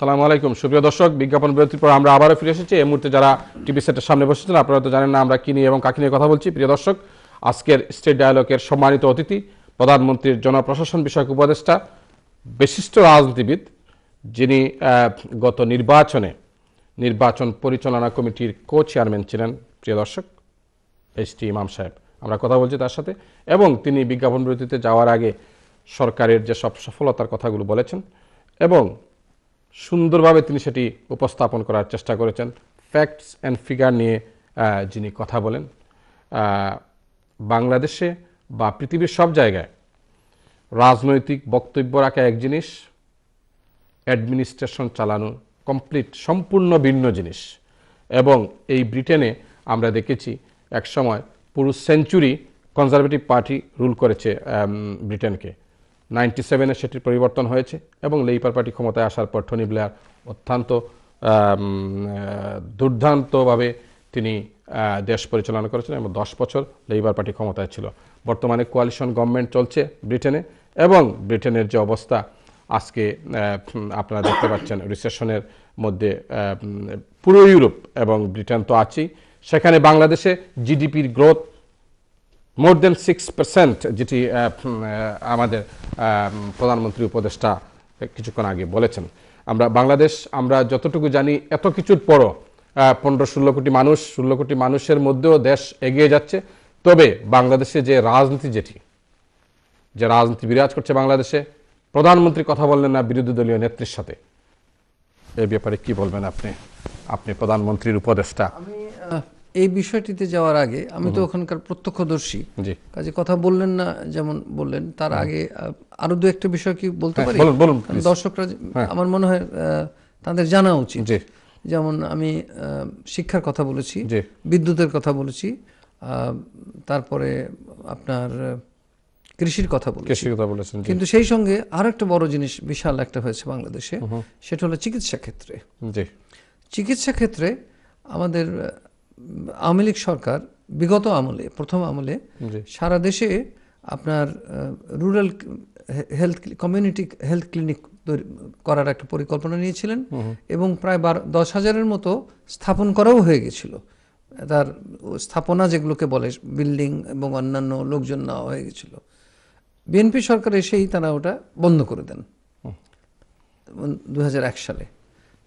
সালাম আলাইকুম সুপ্রিয় দর্শক বিজ্ঞাপন বিরতির পর আমরা আবারও ফিরে এসেছি এই মুহূর্তে যারা টিভি সেটের সামনে বসেছেন আপনারা তো জানেন না আমরা কী নিয়ে এবং কাকে নিয়ে কথা বলছি প্রিয় দর্শক আজকের স্টেট ডায়ালগের সম্মানিত অতিথি প্রধানমন্ত্রীর জনপ্রশাসন বিষয়ক উপদেষ্টা বিশিষ্ট রাজনীতিবিদ যিনি গত নির্বাচনে নির্বাচন পরিচালনা কমিটির কো চেয়ারম্যান ছিলেন প্রিয় দর্শক এস টি ইমাম সাহেব আমরা কথা বলছি তার সাথে এবং তিনি বিজ্ঞাপন বিরতিতে যাওয়ার আগে সরকারের যে সব সফলতার কথাগুলো বলেছেন এবং সুন্দরভাবে তিনি সেটি উপস্থাপন করার চেষ্টা করেছেন ফ্যাক্টস অ্যান্ড ফিগার নিয়ে যিনি কথা বলেন বাংলাদেশে বা পৃথিবীর সব জায়গায় রাজনৈতিক বক্তব্য রাখা এক জিনিস অ্যাডমিনিস্ট্রেশন চালানো কমপ্লিট সম্পূর্ণ ভিন্ন জিনিস এবং এই ব্রিটেনে আমরা দেখেছি এক সময় পুরো সেঞ্চুরি কনজারভেটিভ পার্টি রুল করেছে ব্রিটেনকে নাইনটি সেভেনে সেটির পরিবর্তন হয়েছে এবং লেইপার পার্টি ক্ষমতায় আসার পর টনি ব্লেয়ার অত্যন্ত দুর্দান্তভাবে তিনি দেশ পরিচালনা করেছেন এবং দশ বছর লেইবার পার্টি ক্ষমতায় ছিল বর্তমানে কোয়ালিশন গভর্নমেন্ট চলছে ব্রিটেনে এবং ব্রিটেনের যে অবস্থা আজকে আপনারা দেখতে পাচ্ছেন রিসেশনের মধ্যে পুরো ইউরোপ এবং ব্রিটেন তো আছেই সেখানে বাংলাদেশে জিডিপির growth more than six percent যেটি আমাদের প্রধানমন্ত্রী উপদেষ্টা কিছুক্ষণ আগে বলেছেন আমরা বাংলাদেশ আমরা যতটুকু জানি এত কিছুর পরও পনেরো ষোলো কোটি মানুষ ষোলো কোটি মানুষের মধ্যেও দেশ এগিয়ে যাচ্ছে তবে বাংলাদেশে যে রাজনীতি যেটি যে রাজনীতি বিরাজ করছে বাংলাদেশে প্রধানমন্ত্রী কথা বললেন না বিরোধী দলীয় নেত্রীর সাথে এ ব্যাপারে কি বলবেন আপনি আপনি প্রধানমন্ত্রীর উপদেষ্টা এই বিষয়টিতে যাওয়ার আগে আমি তো ওখানকার প্রত্যক্ষদর্শী কাজে কথা বললেন না যেমন বললেন তার আগে আরো দু একটা বিষয় কি বলতে হ্যাঁ, পারি দর্শকরা হ্যাঁ। আমার মনে হয় তাদের জানা উচিত যেমন আমি শিক্ষার কথা বলেছি বিদ্যুতের কথা বলেছি তারপরে আপনার কৃষির কথা কৃষির কথা বলেছেন কিন্তু সেই সঙ্গে আর একটা বড় জিনিস বিশাল একটা হয়েছে বাংলাদেশে সেটা হলো চিকিৎসা ক্ষেত্রে চিকিৎসা ক্ষেত্রে আমাদের আওয়ামী লীগ সরকার বিগত আমলে প্রথম আমলে সারা দেশে আপনার rural health community health clinic করার একটা পরিকল্পনা নিয়েছিলেন এবং প্রায় বারো দশ হাজারের মতো স্থাপন করাও হয়ে গেছিল তার স্থাপনা যেগুলোকে বলে বিল্ডিং এবং অন্যান্য লোকজন নেওয়া হয়ে গেছিল বিএনপি সরকার এসেই তারা ওটা বন্ধ করে দেন দু সালে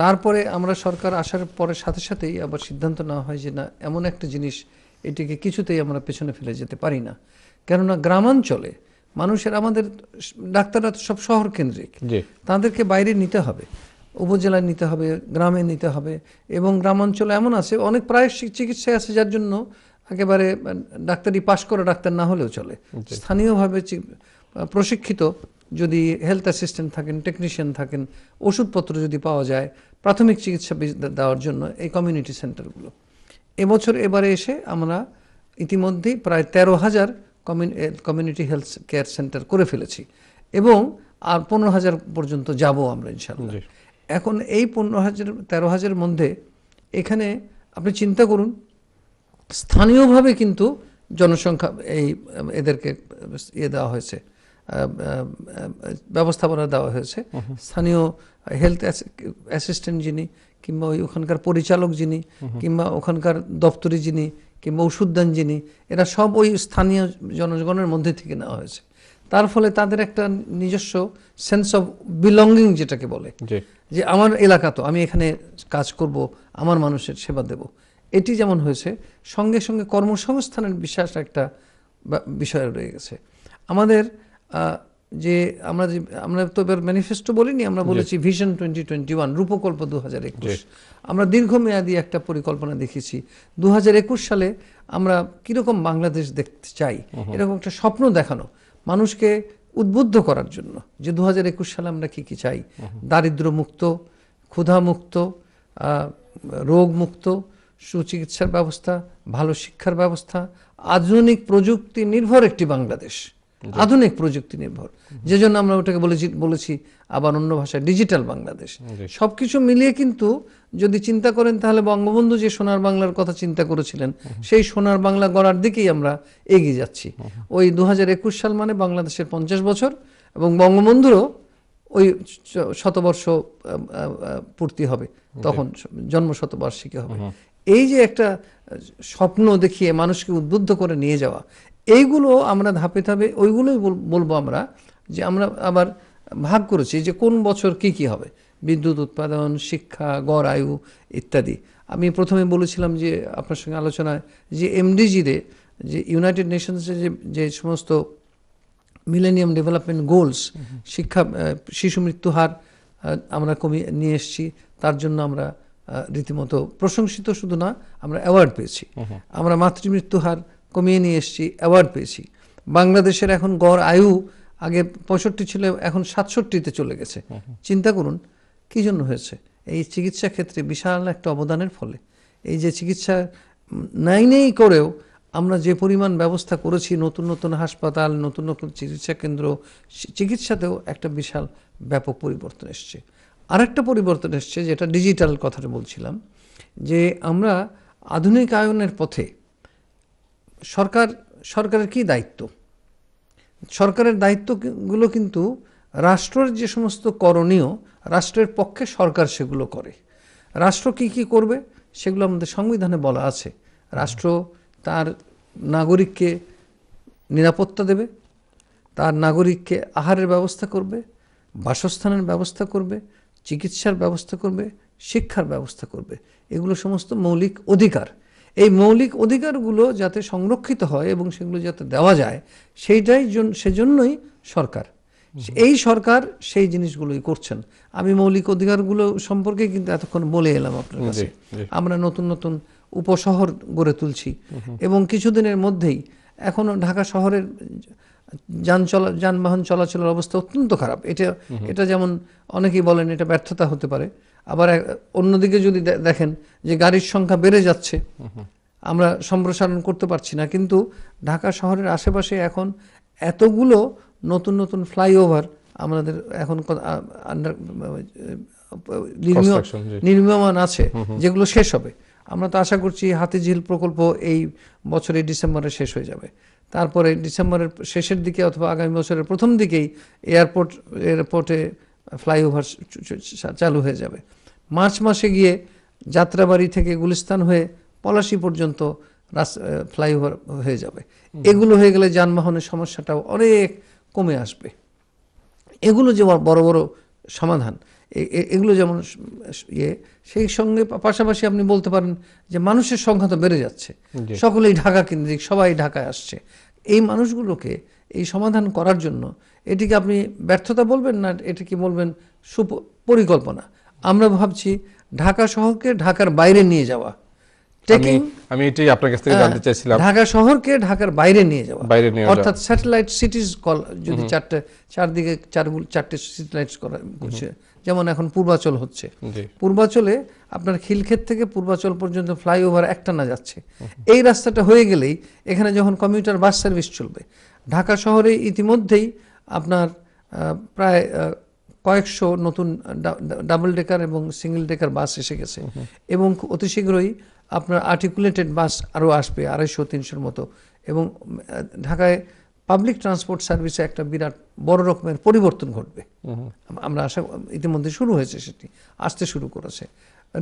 তারপরে আমরা সরকার আসার পরে সাথে সাথেই আবার সিদ্ধান্ত নেওয়া হয় যে না এমন একটা জিনিস এটিকে কিছুতেই আমরা পেছনে ফেলে যেতে পারি না কেননা গ্রামাঞ্চলে মানুষের আমাদের ডাক্তাররা তো সব শহর কেন্দ্রিক তাদেরকে বাইরে নিতে হবে উপজেলায় নিতে হবে গ্রামে নিতে হবে এবং গ্রামাঞ্চলে এমন আছে অনেক প্রায় চিকিৎসায় আছে যার জন্য একেবারে ডাক্তারি পাশ করা ডাক্তার না হলেও চলে স্থানীয়ভাবে প্রশিক্ষিত যদি হেলথ অ্যাসিস্ট্যান্ট থাকেন টেকনিশিয়ান থাকেন ওষুধপত্র যদি পাওয়া যায় প্রাথমিক চিকিৎসা দেওয়ার জন্য এই কমিউনিটি সেন্টারগুলো এবছর এবারে এসে আমরা ইতিমধ্যেই প্রায় তেরো হাজার কমিউনিটি হেলথ কেয়ার সেন্টার করে ফেলেছি এবং আর পনেরো হাজার পর্যন্ত যাব আমরা ইনশাল্লাহ এখন এই পনেরো হাজার তেরো হাজারের মধ্যে এখানে আপনি চিন্তা করুন স্থানীয়ভাবে কিন্তু জনসংখ্যা এই এদেরকে ইয়ে দেওয়া হয়েছে ব্যবস্থাপনা দেওয়া হয়েছে স্থানীয় হেলথ অ্যাসিস্ট্যান্ট যিনি কিংবা ওই ওখানকার পরিচালক যিনি কিংবা ওখানকার দপ্তরি যিনি কিংবা ওষুধদান যিনি এরা সব ওই স্থানীয় জনগণের মধ্যে থেকে নেওয়া হয়েছে তার ফলে তাদের একটা নিজস্ব সেন্স অফ বিলঙ্গিং যেটাকে বলে যে আমার এলাকা তো আমি এখানে কাজ করব আমার মানুষের সেবা দেব এটি যেমন হয়েছে সঙ্গে সঙ্গে কর্মসংস্থানের বিশ্বাস একটা বিষয় রয়ে গেছে আমাদের যে আমরা যে আমরা তো এবার ম্যানিফেস্টো বলিনি আমরা বলেছি ভিশন টোয়েন্টি টোয়েন্টি ওয়ান রূপকল্প দু হাজার একুশ আমরা দীর্ঘমেয়াদী একটা পরিকল্পনা দেখেছি দু হাজার একুশ সালে আমরা কীরকম বাংলাদেশ দেখতে চাই এরকম একটা স্বপ্ন দেখানো মানুষকে উদ্বুদ্ধ করার জন্য যে দু হাজার একুশ সালে আমরা কী কী চাই দারিদ্রমুক্ত ক্ষুধামুক্ত রোগমুক্ত সুচিকিৎসার ব্যবস্থা ভালো শিক্ষার ব্যবস্থা আধুনিক প্রযুক্তি নির্ভর একটি বাংলাদেশ আধুনিক প্রযুক্তি নির্ভর যে জন্য আমরা ওটাকে বলেছি বলেছি আবার অন্য ভাষায় ডিজিটাল বাংলাদেশ সব কিছু মিলিয়ে কিন্তু যদি চিন্তা করেন তাহলে বঙ্গবন্ধু যে সোনার বাংলার কথা চিন্তা করেছিলেন সেই সোনার বাংলা গড়ার দিকেই আমরা এগিয়ে যাচ্ছি ওই দু সাল মানে বাংলাদেশের পঞ্চাশ বছর এবং বঙ্গবন্ধুরও ওই শতবর্ষ পূর্তি হবে তখন জন্ম শতবার্ষিকী হবে এই যে একটা স্বপ্ন দেখিয়ে মানুষকে উদ্বুদ্ধ করে নিয়ে যাওয়া এইগুলো আমরা ধাপে ধাপে ওইগুলোই বলবো আমরা যে আমরা আবার ভাগ করেছি যে কোন বছর কি কি হবে বিদ্যুৎ উৎপাদন শিক্ষা গড় আয়ু ইত্যাদি আমি প্রথমে বলেছিলাম যে আপনার সঙ্গে আলোচনায় যে রে যে ইউনাইটেড নেশনসের যে যে সমস্ত মিলেনিয়াম ডেভেলপমেন্ট গোলস শিক্ষা শিশু মৃত্যু হার আমরা কমিয়ে নিয়ে এসেছি তার জন্য আমরা রীতিমতো প্রশংসিত শুধু না আমরা অ্যাওয়ার্ড পেয়েছি আমরা মাতৃমৃত্যু হার কমিয়ে নিয়ে এসেছি অ্যাওয়ার্ড পেয়েছি বাংলাদেশের এখন গড় আয়ু আগে পঁয়ষট্টি ছিল এখন সাতষট্টিতে চলে গেছে চিন্তা করুন কি জন্য হয়েছে এই চিকিৎসা ক্ষেত্রে বিশাল একটা অবদানের ফলে এই যে চিকিৎসা নাই নেই করেও আমরা যে পরিমাণ ব্যবস্থা করেছি নতুন নতুন হাসপাতাল নতুন নতুন চিকিৎসা কেন্দ্র চিকিৎসাতেও একটা বিশাল ব্যাপক পরিবর্তন এসছে আরেকটা পরিবর্তন এসছে যেটা ডিজিটাল কথাটা বলছিলাম যে আমরা আধুনিকায়নের পথে সরকার সরকারের কি দায়িত্ব সরকারের দায়িত্বগুলো কিন্তু রাষ্ট্রের যে সমস্ত করণীয় রাষ্ট্রের পক্ষে সরকার সেগুলো করে রাষ্ট্র কি কি করবে সেগুলো আমাদের সংবিধানে বলা আছে রাষ্ট্র তার নাগরিককে নিরাপত্তা দেবে তার নাগরিককে আহারের ব্যবস্থা করবে বাসস্থানের ব্যবস্থা করবে চিকিৎসার ব্যবস্থা করবে শিক্ষার ব্যবস্থা করবে এগুলো সমস্ত মৌলিক অধিকার এই মৌলিক অধিকারগুলো যাতে সংরক্ষিত হয় এবং সেগুলো যাতে দেওয়া যায় সেইটাই সেজন্যই সরকার এই সরকার সেই জিনিসগুলোই করছেন আমি মৌলিক অধিকারগুলো সম্পর্কে কিন্তু এতক্ষণ বলে এলাম আপনার কাছে আমরা নতুন নতুন উপশহর গড়ে তুলছি এবং কিছুদিনের মধ্যেই এখনো ঢাকা শহরের যান চলা যানবাহন চলাচলের অবস্থা অত্যন্ত খারাপ এটা এটা যেমন অনেকেই বলেন এটা ব্যর্থতা হতে পারে আবার অন্যদিকে যদি দেখেন যে গাড়ির সংখ্যা বেড়ে যাচ্ছে আমরা সম্প্রসারণ করতে পারছি না কিন্তু ঢাকা শহরের আশেপাশে এখন এতগুলো নতুন নতুন ফ্লাইওভার আমাদের এখন নির্মীয়মান আছে যেগুলো শেষ হবে আমরা তো আশা করছি হাতিঝিল প্রকল্প এই বছরে ডিসেম্বরে শেষ হয়ে যাবে তারপরে ডিসেম্বরের শেষের দিকে অথবা আগামী বছরের প্রথম দিকেই এয়ারপোর্ট এয়ারপোর্টে ফ্লাইওভার চালু হয়ে যাবে মার্চ মাসে গিয়ে যাত্রাবাড়ি থেকে গুলিস্তান হয়ে পলাশি পর্যন্ত ফ্লাইওভার হয়ে যাবে এগুলো হয়ে গেলে যানবাহনের সমস্যাটাও অনেক কমে আসবে এগুলো যে বড় বড় সমাধান এগুলো যেমন ইয়ে সেই সঙ্গে পাশাপাশি আপনি বলতে পারেন যে মানুষের সংখ্যা তো বেড়ে যাচ্ছে সকলেই ঢাকা কেন্দ্রিক সবাই ঢাকায় আসছে এই মানুষগুলোকে এই সমাধান করার জন্য এটিকে আপনি ব্যর্থতা বলবেন না এটিকে বলবেন সুপ পরিকল্পনা আমরা ভাবছি ঢাকা শহরকে ঢাকার বাইরে নিয়ে যাওয়া আমি এটাই আপনার কাছ থেকে হ্যাঁ, জানতে চাইছিলাম ঢাকা শহরকে ঢাকার বাইরে নিয়ে যাওয়া বাইরে নিয়ে অর্থাৎ স্যাটেলাইট সিটিজ কল যদি চারটে চারদিকে চারগুলো চারটে স্যাটেলাইট করা যেমন এখন পূর্বাচল হচ্ছে পূর্বাচলে আপনার খিলক্ষেত থেকে পূর্বাচল পর্যন্ত ফ্লাইওভার একটা না যাচ্ছে এই রাস্তাটা হয়ে গেলেই এখানে যখন কমিউটার বাস সার্ভিস চলবে ঢাকা শহরে ইতিমধ্যেই আপনার প্রায় কয়েকশো নতুন ডাবল ডেকার এবং সিঙ্গেল ডেকার বাস এসে গেছে এবং অতি শীঘ্রই আপনার আর্টিকুলেটেড বাস আরও আসবে আড়াইশো তিনশোর মতো এবং ঢাকায় পাবলিক ট্রান্সপোর্ট সার্ভিসে একটা বিরাট বড় রকমের পরিবর্তন ঘটবে আমরা আশা ইতিমধ্যে শুরু হয়েছে সেটি আসতে শুরু করেছে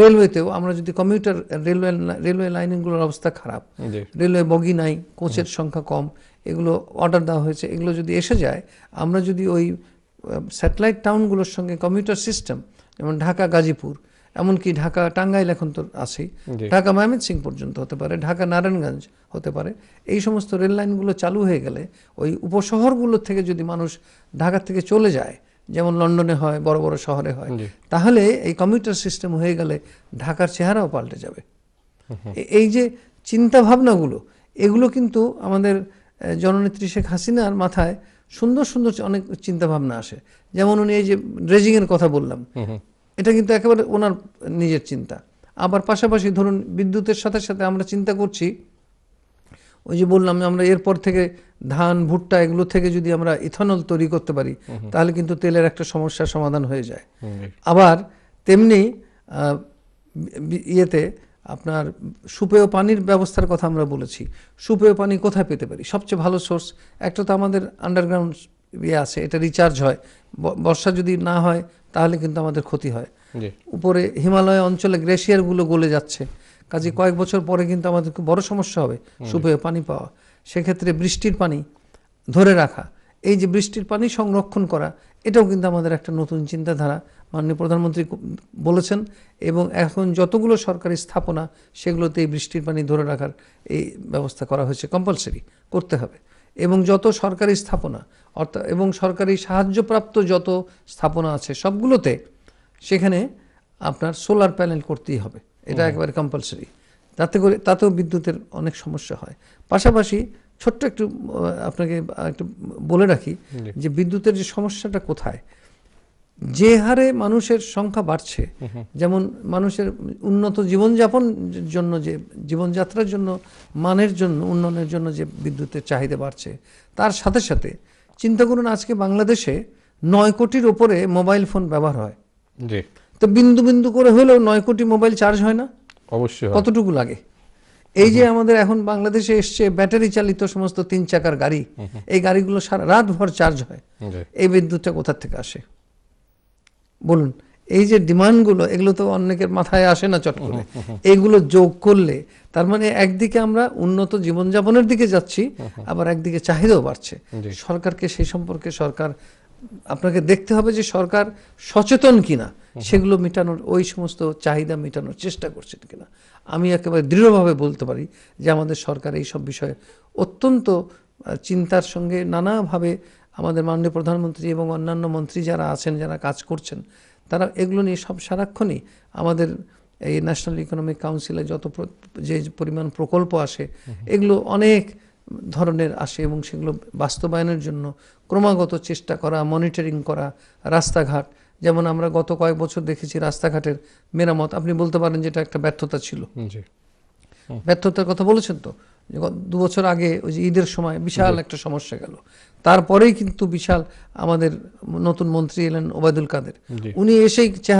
রেলওয়েতেও আমরা যদি কমিউটার রেলওয়ে রেলওয়ে লাইনগুলোর অবস্থা খারাপ রেলওয়ে বগি নাই কোচের সংখ্যা কম এগুলো অর্ডার দেওয়া হয়েছে এগুলো যদি এসে যায় আমরা যদি ওই স্যাটেলাইট টাউনগুলোর সঙ্গে কমিউটার সিস্টেম যেমন ঢাকা গাজীপুর এমনকি ঢাকা টাঙ্গাইল এখন তো আছেই ঢাকা ময়মনসিং পর্যন্ত হতে পারে ঢাকা নারায়ণগঞ্জ হতে পারে এই সমস্ত রেল লাইনগুলো চালু হয়ে গেলে ওই উপশহরগুলো থেকে যদি মানুষ ঢাকা থেকে চলে যায় যেমন লন্ডনে হয় বড় বড় শহরে হয় তাহলে এই কমিউটার সিস্টেম হয়ে গেলে ঢাকার চেহারাও পাল্টে যাবে এই যে চিন্তা ভাবনাগুলো এগুলো কিন্তু আমাদের জননেত্রী শেখ হাসিনার মাথায় সুন্দর সুন্দর অনেক চিন্তা ভাবনা আসে যেমন উনি এই যে ড্রেজিং এর কথা বললাম এটা কিন্তু একেবারে ওনার নিজের চিন্তা আবার পাশাপাশি ধরুন বিদ্যুতের সাথে সাথে আমরা চিন্তা করছি ওই যে বললাম আমরা এরপর থেকে ধান ভুট্টা এগুলো থেকে যদি আমরা ইথানল তৈরি করতে পারি তাহলে কিন্তু তেলের একটা সমস্যার সমাধান হয়ে যায় আবার তেমনি ইয়েতে আপনার সুপেয় পানির ব্যবস্থার কথা আমরা বলেছি সুপেয় পানি কোথায় পেতে পারি সবচেয়ে ভালো সোর্স একটা তো আমাদের আন্ডারগ্রাউন্ড ইয়ে আছে এটা রিচার্জ হয় বর্ষা যদি না হয় তাহলে কিন্তু আমাদের ক্ষতি হয় উপরে হিমালয় অঞ্চলে গ্লেশিয়ারগুলো গলে যাচ্ছে কাজে কয়েক বছর পরে কিন্তু আমাদের খুব বড় সমস্যা হবে সুপেয় পানি পাওয়া সেক্ষেত্রে বৃষ্টির পানি ধরে রাখা এই যে বৃষ্টির পানি সংরক্ষণ করা এটাও কিন্তু আমাদের একটা নতুন চিন্তাধারা মাননীয় প্রধানমন্ত্রী বলেছেন এবং এখন যতগুলো সরকারি স্থাপনা সেগুলোতে এই বৃষ্টির পানি ধরে রাখার এই ব্যবস্থা করা হয়েছে কম্পালসারি করতে হবে এবং যত সরকারি স্থাপনা অর্থাৎ এবং সরকারি সাহায্যপ্রাপ্ত যত স্থাপনা আছে সবগুলোতে সেখানে আপনার সোলার প্যানেল করতেই হবে এটা হ্যাঁ। একেবারে কম্পালসারি তাতে করে তাতেও বিদ্যুতের অনেক সমস্যা হয় পাশাপাশি ছোট্ট একটু আপনাকে একটু বলে রাখি যে বিদ্যুতের যে সমস্যাটা কোথায় যে হারে মানুষের সংখ্যা বাড়ছে যেমন মানুষের উন্নত জীবনযাপন জন্য যে জীবনযাত্রার জন্য মানের জন্য উন্নয়নের জন্য যে বিদ্যুতের চাহিদা বাড়ছে তার সাথে সাথে চিন্তা করুন আজকে বাংলাদেশে নয় কোটির ওপরে মোবাইল ফোন ব্যবহার হয় তো বিন্দু বিন্দু করে হলেও নয় কোটি মোবাইল চার্জ হয় না অবশ্যই কতটুকু লাগে এই যে আমাদের এখন বাংলাদেশে এসছে ব্যাটারি চালিত সমস্ত তিন চাকার গাড়ি এই গাড়িগুলো সারা রাত ভর চার্জ হয় এই বিদ্যুৎটা কোথার থেকে আসে বলুন এই যে ডিমান্ডগুলো এগুলো তো অনেকের মাথায় আসে না চট করে এইগুলো যোগ করলে তার মানে একদিকে আমরা উন্নত জীবনযাপনের দিকে যাচ্ছি আবার একদিকে চাহিদাও বাড়ছে সরকারকে সেই সম্পর্কে সরকার আপনাকে দেখতে হবে যে সরকার সচেতন কিনা সেগুলো মেটানোর ওই সমস্ত চাহিদা মেটানোর চেষ্টা করছেন কিনা আমি একেবারে দৃঢ়ভাবে বলতে পারি যে আমাদের সরকার এই সব বিষয়ে অত্যন্ত চিন্তার সঙ্গে নানাভাবে আমাদের মাননীয় প্রধানমন্ত্রী এবং অন্যান্য মন্ত্রী যারা আছেন যারা কাজ করছেন তারা এগুলো নিয়ে সব সারাক্ষণই আমাদের এই ন্যাশনাল ইকোনমিক কাউন্সিলে যত যে পরিমাণ প্রকল্প আসে এগুলো অনেক ধরনের আসে এবং সেগুলো বাস্তবায়নের জন্য ক্রমাগত চেষ্টা করা মনিটরিং করা রাস্তাঘাট যেমন আমরা গত কয়েক বছর দেখেছি রাস্তাঘাটের মেরামত আপনি বলতে পারেন যেটা একটা ব্যর্থতা ছিল ব্যর্থতার কথা বলেছেন তো দু বছর আগে ওই যে ঈদের সময় বিশাল একটা সমস্যা গেল তারপরেই কিন্তু বিশাল আমাদের নতুন মন্ত্রী এলেন ওবায়দুল কাদের উনি এসেই